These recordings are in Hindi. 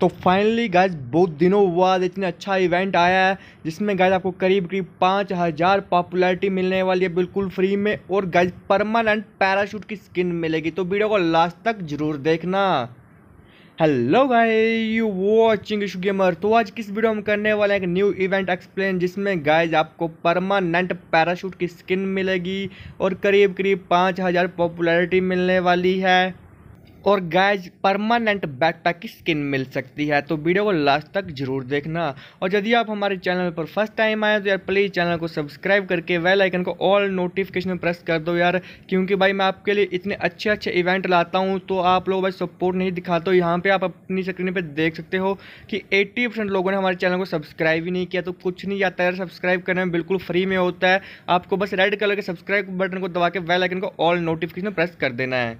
तो फाइनली गाइज बहुत दिनों बाद इतना अच्छा इवेंट आया है जिसमें गाइज आपको करीब करीब पाँच हज़ार पॉपुलरिटी मिलने वाली है बिल्कुल फ्री में और गाइज परमानेंट पैराशूट की स्किन मिलेगी तो वीडियो को लास्ट तक जरूर देखना hello guys you watching Ishu gamer तो आज किस वीडियो में करने वाले एक न्यू इवेंट एक्सप्लेन जिसमें गाइज आपको परमानेंट पैराशूट की स्किन मिलेगी और करीब करीब पाँच हज़ार पॉपुलरिटी मिलने वाली है और गैज परमानेंट बैकपैक की स्किन मिल सकती है तो वीडियो को लास्ट तक जरूर देखना और यदि आप हमारे चैनल पर फर्स्ट टाइम आए तो यार प्लीज़ चैनल को सब्सक्राइब करके वेल आइकन को ऑल नोटिफिकेशन प्रेस कर दो यार क्योंकि भाई मैं आपके लिए इतने अच्छे अच्छे इवेंट लाता हूँ तो आप लोग भाई सपोर्ट नहीं दिखाते हो यहाँ पर आप अपनी स्क्रीन पर देख सकते हो कि एट्टी लोगों ने हमारे चैनल को सब्सक्राइब ही नहीं किया तो कुछ नहीं आता यार सब्सक्राइब करने में बिल्कुल फ्री में होता है आपको बस रेड कलर के सब्सक्राइब बटन को दबा के वेल आइकन को ऑल नोटिफिकेशन प्रेस कर देना है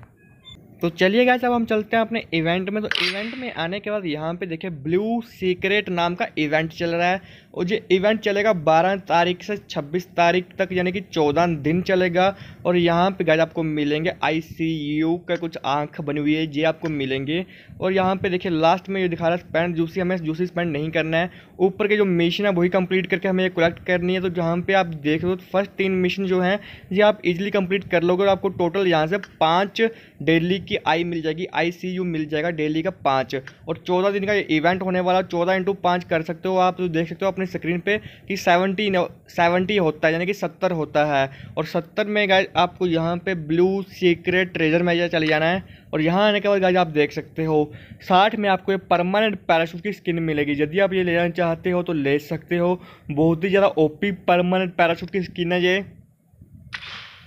तो चलिए गाइस अब हम चलते हैं अपने इवेंट में तो इवेंट में आने के बाद यहाँ पे देखिए ब्लू सीक्रेट नाम का इवेंट चल रहा है और ये इवेंट चलेगा 12 तारीख से 26 तारीख तक यानी कि 14 दिन चलेगा और यहाँ पे गाइज आपको मिलेंगे आईसीयू का कुछ आंख बनी हुई है ये आपको मिलेंगे और यहाँ पे देखिए लास्ट में ये दिखा रहा है स्पेंड जूसी हमें जूसी स्पेंड नहीं करना है ऊपर के जो मिशन है वही कंप्लीट करके हमें ये कलेक्ट करनी है तो जहाँ पर आप देख रहे हो तो फर्स्ट तीन मिशन जो हैं ये आप इजिली कम्प्लीट कर लोगे और आपको टोटल यहाँ से पाँच डेली की आई मिल जाएगी आई मिल जाएगा डेली का पाँच और चौदह दिन का इवेंट होने वाला चौदह इंटू कर सकते हो आप तो देख सकते हो अपने स्क्रीन पे कि सेवेंटी सेवेंटी होता है यानी कि सत्तर होता है और सत्तर में गाय आपको यहाँ पे ब्लू सीक्रेट ट्रेजर में चले जाना है और यहाँ आने के बाद गाय आप देख सकते हो साठ में आपको ये परमानेंट पैराशूट की स्किन मिलेगी यदि आप ये लेना चाहते हो तो ले सकते हो बहुत ही ज़्यादा ओपी परमानेंट पैराशूट की स्किन है ये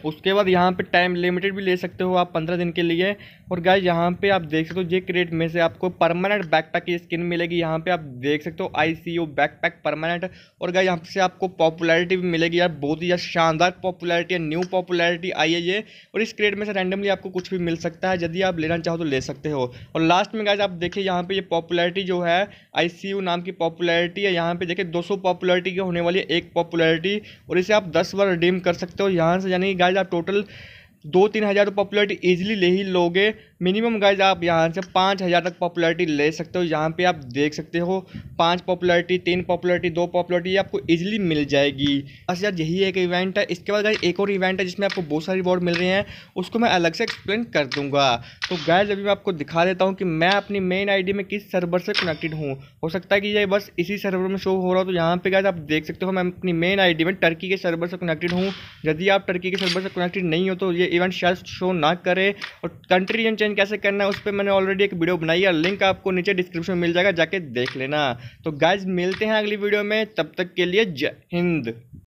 उसके बाद यहाँ पे टाइम लिमिटेड भी ले सकते हो आप पंद्रह दिन के लिए और गाय यहाँ पे आप देख सकते हो जे क्रेट में से आपको परमानेंट बैकपैक की स्किन मिलेगी यहाँ पे आप देख सकते हो आई सी बैकपैक परमानेंट और गाय यहाँ से आपको पॉपुलैरिटी भी मिलेगी यार बहुत ही ज़्यादा शानदार पॉपुलैरिटी या न्यू पॉपुलैरिटी आई है ये और इस क्रेट में से रैंडमली आपको कुछ भी मिल सकता है यदि आप लेना चाहो तो ले सकते हो और लास्ट में गाय आप देखिए यहाँ पर ये पॉपुलैरिटी जो है आई सी नाम की पॉपुलैरिटी है यहाँ पर देखिए दो सौ की होने वाली है एक पॉपुलैरिटी और इसे आप दस बार रिडीम कर सकते हो यहाँ से यानी गाय गाइज आप टोटल दो तीन हज़ार पॉपुलरिटी ईजिली ले ही लोगे मिनिमम गाइज आप यहाँ से पाँच हज़ार तक पॉपुलरिटी ले सकते हो यहाँ पे आप देख सकते हो पाँच पॉपुलरिटी तीन पॉपुलरिटी दो पॉपुलरिटी आपको इजीली मिल जाएगी बस यार यही एक इवेंट है इसके बाद गाइज एक और इवेंट है जिसमें आपको बहुत सारी रिवॉर्ड मिल रहे हैं उसको मैं अलग से एक्सप्लेन कर दूंगा तो गाइज अभी मैं आपको दिखा देता हूँ कि मैं अपनी मेन आई में किस सर्वर से कनेक्टेड हूँ हो सकता है कि ये बस इसी सर्वर में शो हो रहा हो तो यहाँ पर गाइज आप देख सकते हो मैं अपनी मेन आई में टर्की के सर्वर से कनेक्टेड हूँ यदि आप टर्की के सर्वर से कनेक्टेड नहीं हो तो ये इवेंट शायद शो ना करे और कंट्री एंड चेंज ज्वाइन कैसे करना है उस पर मैंने ऑलरेडी एक वीडियो बनाई है लिंक आपको नीचे डिस्क्रिप्शन में मिल जाएगा जाके देख लेना तो गाइज मिलते हैं अगली वीडियो में तब तक के लिए जय हिंद